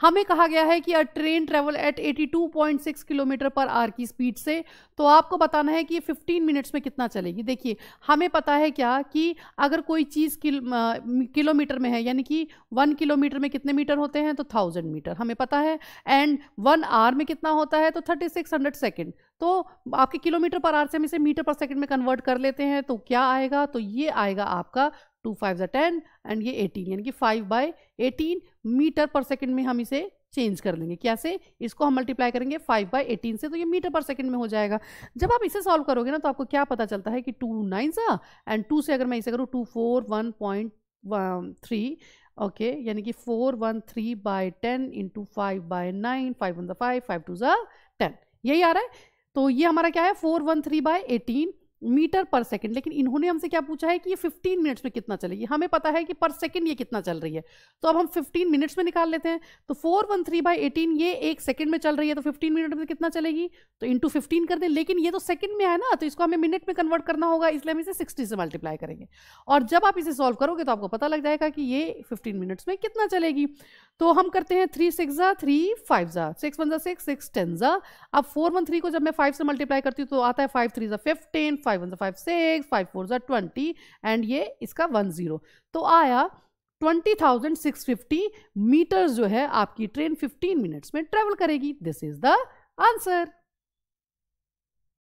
हमें कहा गया है कि a train travel at 82.6 kilometre per hour की स्पीड से तो आपको बताना है कि 15 मिनट्स में कितना चलेगी देखिए हमें पता है क्या कि अगर कोई चीज़ किल, किलोमीटर में है यानी कि वन किलोमीटर में कितने मीटर होते हैं तो थाउजेंड मीटर हमें पता है एंड वन आवर में कितना होता है तो थर्टी सिक्स हंड्रेड सेकेंड तो आपके किलोमीटर पर आर से हम इसे मीटर पर सेकंड में कन्वर्ट कर लेते हैं तो क्या आएगा तो ये आएगा आपका टू फाइव ज़ा टेन एंड ये एटीन यानी कि five by eighteen metre per second में हम इसे चेंज कर लेंगे क्या से इसको हम मल्टीप्लाई करेंगे फाइव बाई एटीन से तो ये मीटर पर सेकंड में हो जाएगा जब आप इसे सॉल्व करोगे ना तो आपको क्या पता चलता है कि टू नाइन सा एंड टू से अगर मैं इसे करूँ two four one point three okay यानी कि four one three by ten into five by nine five one ज़ा फाइव फाइव टू ज़ा टेन यही आ रहा है तो ये हमारा क्या है four one three by eighteen metre per second लेकिन इन्होंने हमसे क्या पूछा है कि ये 15 मिनट्स में कितना चलेगी हमें पता है कि पर सेकंड ये कितना चल रही है तो अब हम 15 मिनट्स में निकाल लेते हैं तो 413 वन थ्री बाई एटीन ये एक सेकंड में चल रही है तो 15 मिनट में कितना चलेगी तो इंटू फिफ्टीन कर दें लेकिन ये तो सेकंड में है ना तो इसको हमें मिनट में कन्वर्ट करना होगा इसलिए हम इसे सिक्सटी से मल्टीप्लाई करेंगे और जब आप इसे सॉल्व करोगे तो आपको पता लग जाएगा कि ये फिफ्टीन मिनट्स में कितना चलेगी तो हम करते हैं थ्री सिक्स ज़ा थ्री फाइव ज़ा सिक्स वन ज़ा सिक्स सिक्स टेन ज़ा अब फोर वन थ्री को जब मैं फाइव से मल्टीप्लाई करती हूँ तो आता है फाइव थ्री ज़ा fifteen five five one five six five four जो ट्वेंटी एंड ये इसका वन ज़ीरो तो आया twenty thousand six fifty metres जो है आपकी ट्रेन फिफ्टीन मिनट्स में ट्रेवल करेगी दिस इज़ द आंसर